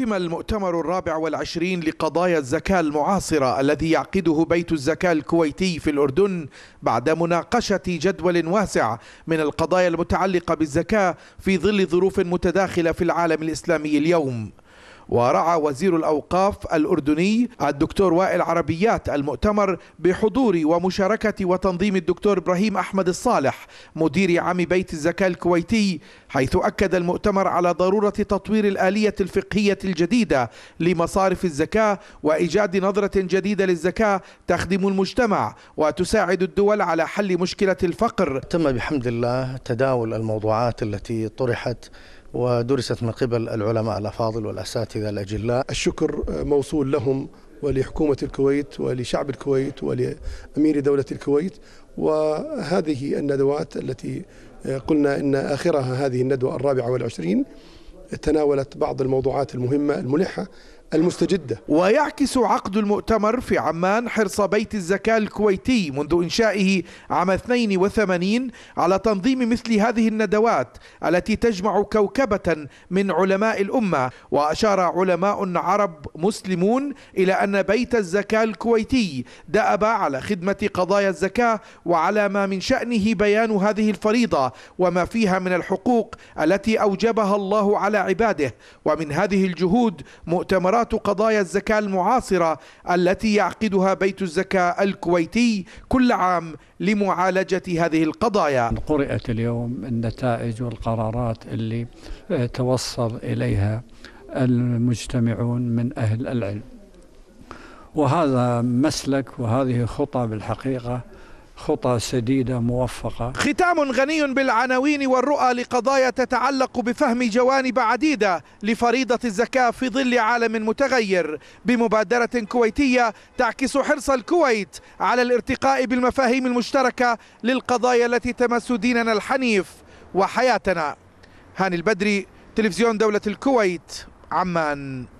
قيم المؤتمر الرابع والعشرين لقضايا الزكاة المعاصرة الذي يعقده بيت الزكاة الكويتي في الأردن بعد مناقشة جدول واسع من القضايا المتعلقة بالزكاة في ظل ظروف متداخلة في العالم الإسلامي اليوم ورعى وزير الأوقاف الأردني الدكتور وائل عربيات المؤتمر بحضور ومشاركة وتنظيم الدكتور إبراهيم أحمد الصالح مدير عام بيت الزكاة الكويتي حيث أكد المؤتمر على ضرورة تطوير الآلية الفقهية الجديدة لمصارف الزكاة وإيجاد نظرة جديدة للزكاة تخدم المجتمع وتساعد الدول على حل مشكلة الفقر تم بحمد الله تداول الموضوعات التي طرحت ودرست من قبل العلماء الافاضل والاساتذه الاجلاء. الشكر موصول لهم ولحكومه الكويت ولشعب الكويت ولامير دوله الكويت وهذه الندوات التي قلنا ان اخرها هذه الندوه الرابعه والعشرين تناولت بعض الموضوعات المهمه الملحه المستجدة ويعكس عقد المؤتمر في عمان حرص بيت الزكاة الكويتي منذ إنشائه عام 82 على تنظيم مثل هذه الندوات التي تجمع كوكبة من علماء الأمة وأشار علماء عرب مسلمون إلى أن بيت الزكاة الكويتي دأب على خدمة قضايا الزكاة وعلى ما من شأنه بيان هذه الفريضة وما فيها من الحقوق التي أوجبها الله على عباده ومن هذه الجهود مؤتمرات عشرات قضايا الزكاة المعاصرة التي يعقدها بيت الزكاة الكويتي كل عام لمعالجة هذه القضايا قرأت اليوم النتائج والقرارات اللي آه، توصل إليها المجتمعون من أهل العلم وهذا مسلك وهذه خطى بالحقيقة خطى سديدة موفقة ختام غني بالعناوين والرؤى لقضايا تتعلق بفهم جوانب عديدة لفريضة الزكاة في ظل عالم متغير بمبادرة كويتية تعكس حرص الكويت على الارتقاء بالمفاهيم المشتركة للقضايا التي تمس ديننا الحنيف وحياتنا هاني البدري تلفزيون دولة الكويت عمان